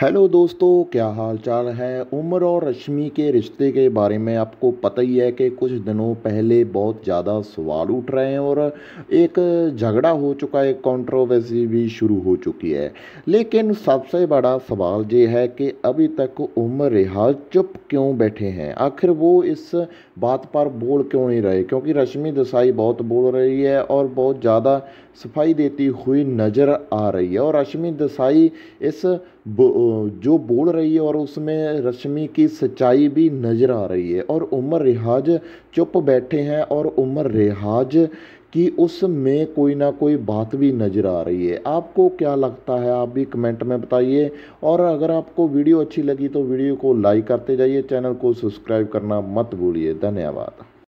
hello दोस्तों क्या हाल चाल है उम्र और रश्मि के रिश्ते के बारे में आपको पता ही है कि कुछ दिनों पहले बहुत ज़्यादा सवाल उठ रहे हैं और एक झगड़ा हो चुका है कंट्रोवर्सी भी शुरू हो चुकी है लेकिन सबसे बड़ा सवाल ये है कि अभी तक उम्र रिहा चुप क्यों बैठे हैं आखिर वो इस बात पर बोल क्यों नहीं रहे क्योंकि रश्मि देसाई बहुत बोल रही है और बहुत ज़्यादा सफाई देती हुई नज़र आ रही है और रश्मि देसाई इस बो, जो बोल रही है और उसमें रश्मि की सच्चाई भी नज़र आ रही है और उमर रिहाज चुप बैठे हैं और उमर रिहाज कि उसमें कोई ना कोई बात भी नज़र आ रही है आपको क्या लगता है आप भी कमेंट में बताइए और अगर आपको वीडियो अच्छी लगी तो वीडियो को लाइक करते जाइए चैनल को सब्सक्राइब करना मत भूलिए धन्यवाद